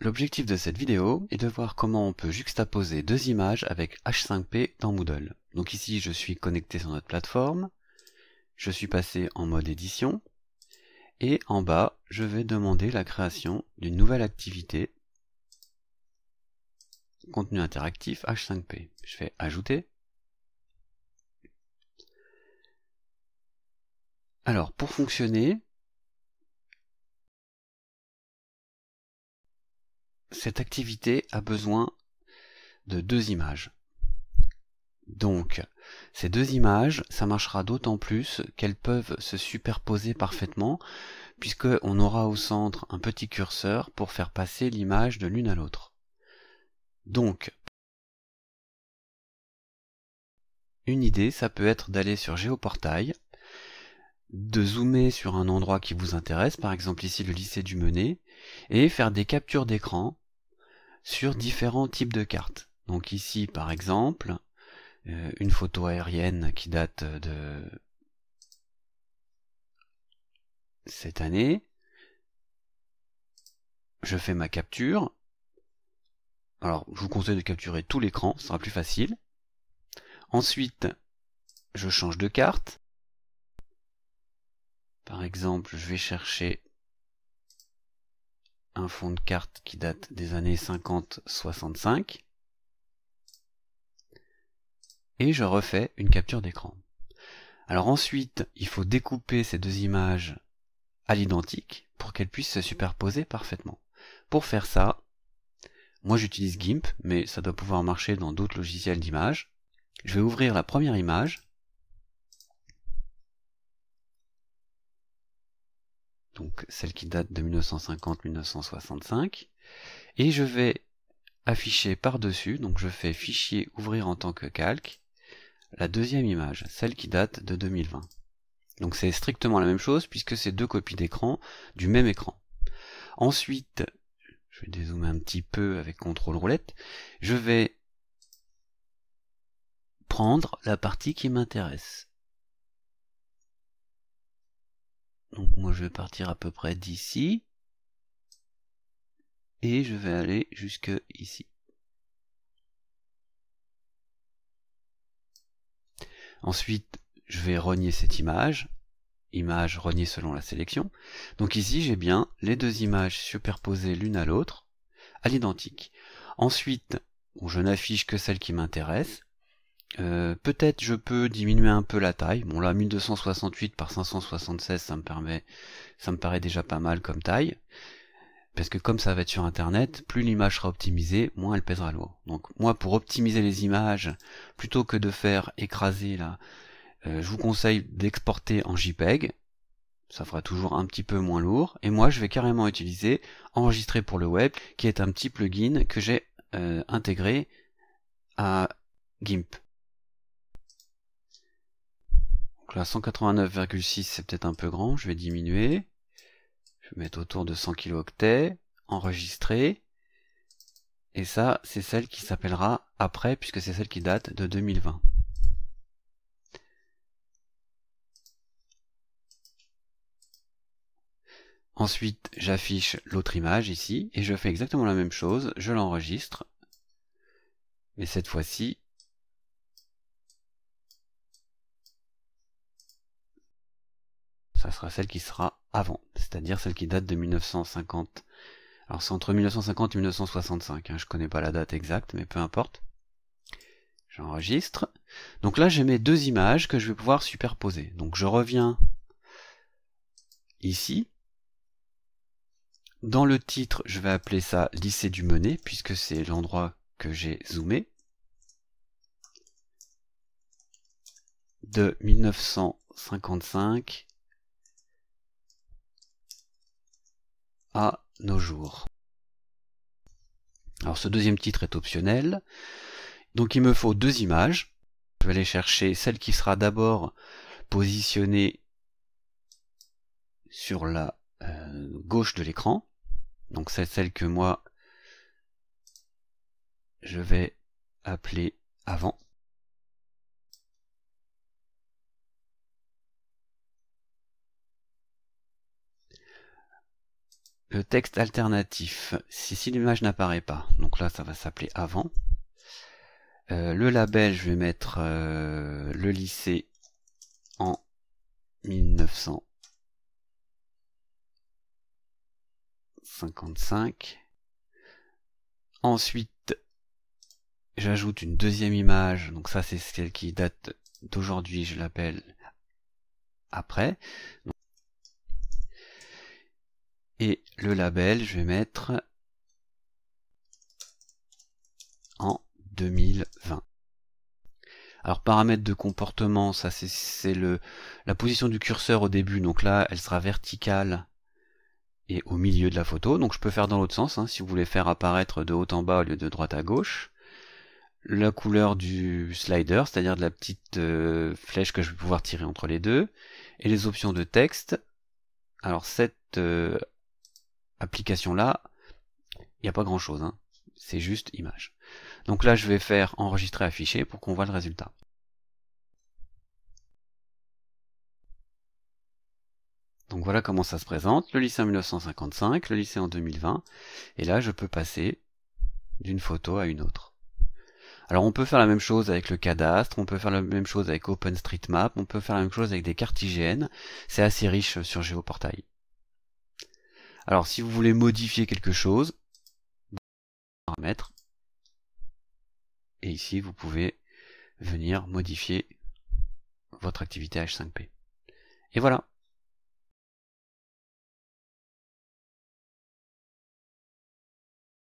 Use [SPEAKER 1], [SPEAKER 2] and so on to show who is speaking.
[SPEAKER 1] L'objectif de cette vidéo est de voir comment on peut juxtaposer deux images avec H5P dans Moodle. Donc ici je suis connecté sur notre plateforme, je suis passé en mode édition, et en bas je vais demander la création d'une nouvelle activité, contenu interactif H5P. Je fais ajouter. Alors pour fonctionner, cette activité a besoin de deux images. Donc, ces deux images, ça marchera d'autant plus qu'elles peuvent se superposer parfaitement, puisqu'on aura au centre un petit curseur pour faire passer l'image de l'une à l'autre. Donc, une idée, ça peut être d'aller sur Géoportail, de zoomer sur un endroit qui vous intéresse, par exemple ici le lycée du Menet, et faire des captures d'écran sur différents types de cartes. Donc ici par exemple, euh, une photo aérienne qui date de cette année. Je fais ma capture. Alors je vous conseille de capturer tout l'écran, ce sera plus facile. Ensuite, je change de carte. Par exemple, je vais chercher un fond de carte qui date des années 50-65. Et je refais une capture d'écran. Alors ensuite, il faut découper ces deux images à l'identique pour qu'elles puissent se superposer parfaitement. Pour faire ça, moi j'utilise GIMP, mais ça doit pouvoir marcher dans d'autres logiciels d'image. Je vais ouvrir la première image, donc celle qui date de 1950-1965, et je vais afficher par-dessus, donc je fais fichier ouvrir en tant que calque, la deuxième image, celle qui date de 2020. Donc c'est strictement la même chose puisque c'est deux copies d'écran du même écran. Ensuite, je vais dézoomer un petit peu avec contrôle roulette, je vais prendre la partie qui m'intéresse. Donc moi je vais partir à peu près d'ici. Et je vais aller jusque ici. Ensuite, je vais renier cette image. Image reniée selon la sélection. Donc ici, j'ai bien les deux images superposées l'une à l'autre, à l'identique. Ensuite, je n'affiche que celle qui m'intéresse. Euh, peut-être je peux diminuer un peu la taille. Bon là 1268 par 576 ça me permet ça me paraît déjà pas mal comme taille. Parce que comme ça va être sur internet, plus l'image sera optimisée, moins elle pèsera lourd. Donc moi pour optimiser les images, plutôt que de faire écraser là, euh, je vous conseille d'exporter en JPEG. Ça fera toujours un petit peu moins lourd. Et moi je vais carrément utiliser enregistrer pour le web, qui est un petit plugin que j'ai euh, intégré à GIMP. 189,6, c'est peut-être un peu grand, je vais diminuer. Je vais mettre autour de 100 kilooctets, enregistrer. Et ça, c'est celle qui s'appellera après, puisque c'est celle qui date de 2020. Ensuite, j'affiche l'autre image ici, et je fais exactement la même chose, je l'enregistre, mais cette fois-ci, ça sera celle qui sera avant, c'est-à-dire celle qui date de 1950. Alors c'est entre 1950 et 1965, hein, je connais pas la date exacte, mais peu importe. J'enregistre. Donc là j'ai mes deux images que je vais pouvoir superposer. Donc je reviens ici. Dans le titre, je vais appeler ça lycée du Menet, puisque c'est l'endroit que j'ai zoomé. De 1955 nos jours. Alors ce deuxième titre est optionnel. Donc il me faut deux images. Je vais aller chercher celle qui sera d'abord positionnée sur la euh, gauche de l'écran. Donc c'est celle que moi je vais appeler avant. texte alternatif, si l'image n'apparaît pas. Donc là, ça va s'appeler avant. Euh, le label, je vais mettre euh, le lycée en 1955. Ensuite, j'ajoute une deuxième image. Donc ça, c'est celle qui date d'aujourd'hui. Je l'appelle après. Donc, et le label, je vais mettre en 2020. Alors paramètres de comportement, ça c'est le la position du curseur au début, donc là elle sera verticale et au milieu de la photo. Donc je peux faire dans l'autre sens, hein. si vous voulez faire apparaître de haut en bas au lieu de droite à gauche. La couleur du slider, c'est-à-dire de la petite euh, flèche que je vais pouvoir tirer entre les deux. Et les options de texte. Alors cette euh, application-là, il n'y a pas grand-chose. Hein. C'est juste image. Donc là, je vais faire enregistrer afficher pour qu'on voit le résultat. Donc voilà comment ça se présente, le lycée en 1955, le lycée en 2020, et là je peux passer d'une photo à une autre. Alors on peut faire la même chose avec le cadastre, on peut faire la même chose avec OpenStreetMap, on peut faire la même chose avec des cartes IGN, c'est assez riche sur Géoportail. Alors si vous voulez modifier quelque chose, paramètres, et ici vous pouvez venir modifier votre activité H5P. Et voilà